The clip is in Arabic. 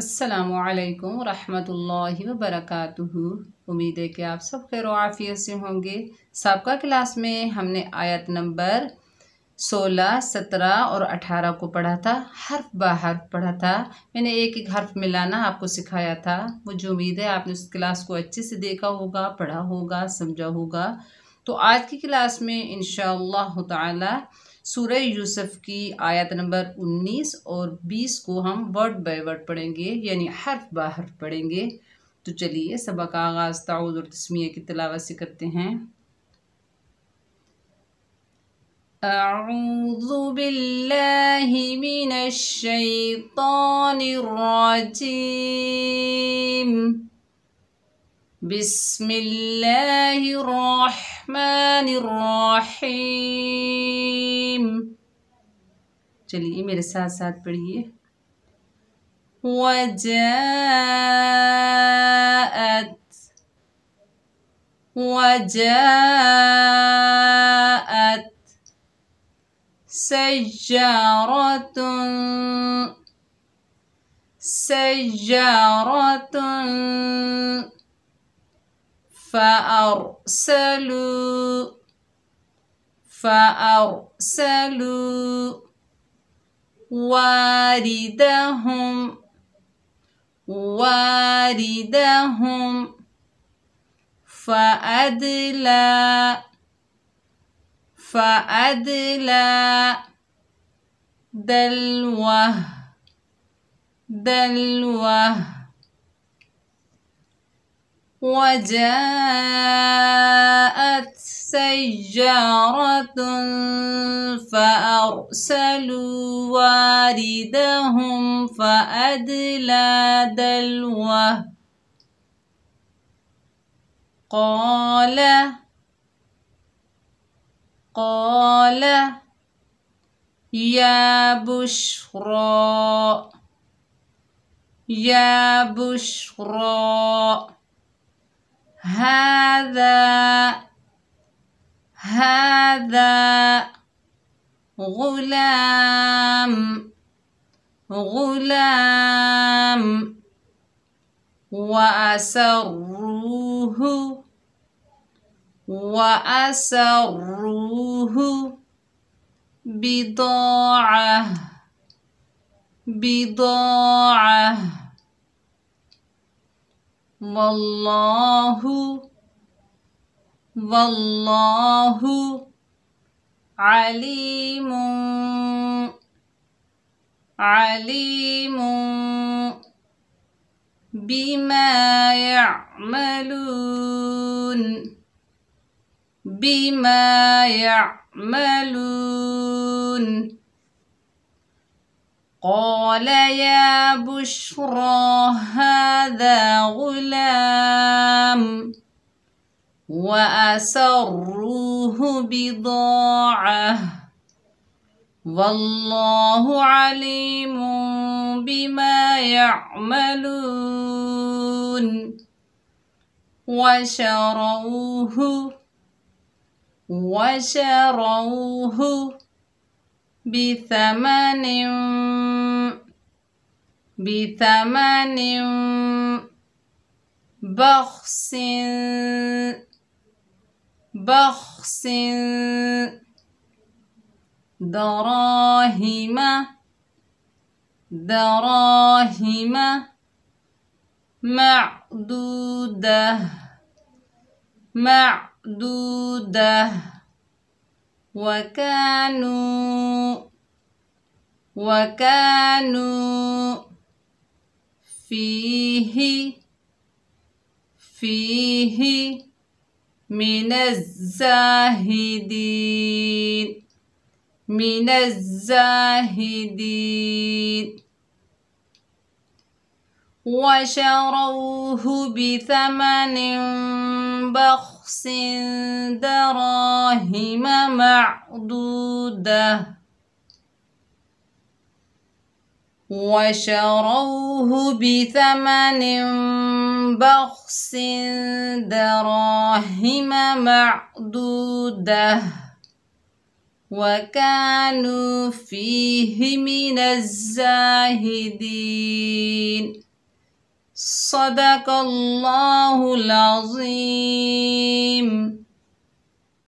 असलकम वरहमतुल्लाहि वबरकातुहू उम्मीद है कि आप सब खैर आफियत से होंगे सबका क्लास में हमने आयत नंबर सोलह सत्रह और अठारह को पढ़ा था हर्फ ब हर्फ पढ़ा था मैंने एक एक हर्फ मिलाना आपको सिखाया था मुझे उम्मीद है आपने उस क्लास को अच्छे से देखा होगा पढ़ा होगा समझा होगा तो आज की क्लास में इन ताला सूर्य यूसुफ की आयत नंबर 19 और 20 को हम वर्ड बाय वर्ड पढ़ेंगे यानी हर्फ बा हर्फ पढ़ेंगे तो चलिए सबक आगाज़ ताउद और तस्मिया की तलावत से करते हैं أعوذ بالله من الشيطان الرجيم بسم الله الرحمن الرحيم चलिए मेरे साथ साथ पढ़िए وجاءت وجاءت سجارة سجارة فأرسلوا فأرسلوا واردهم واردهم فأدلى فأدلى دلوه دلوه وجاءت سيارة فأرسلوا واردهم فأدلى دلوه قال قال يا بشرى يا بشرى هذا هذا غلام غلام وأسروه وأسروه بضاعة بضاعة والله والله عليم عليم بما يعملون بما يعملون قال يا بشرى هذا غلام وأسروه بضاعة والله عليم بما يعملون وشروه وشروه بثمن بثمن بخس بخس دراهم دراهم معدودة معدودة وكانوا وكانوا فيه فيه من الزاهدين من الزاهدين وشروه بثمن بخس دراهم معدودة وشروه بثمن بخس دراهم معدودة وكانوا فيه من الزاهدين صدق الله العظيم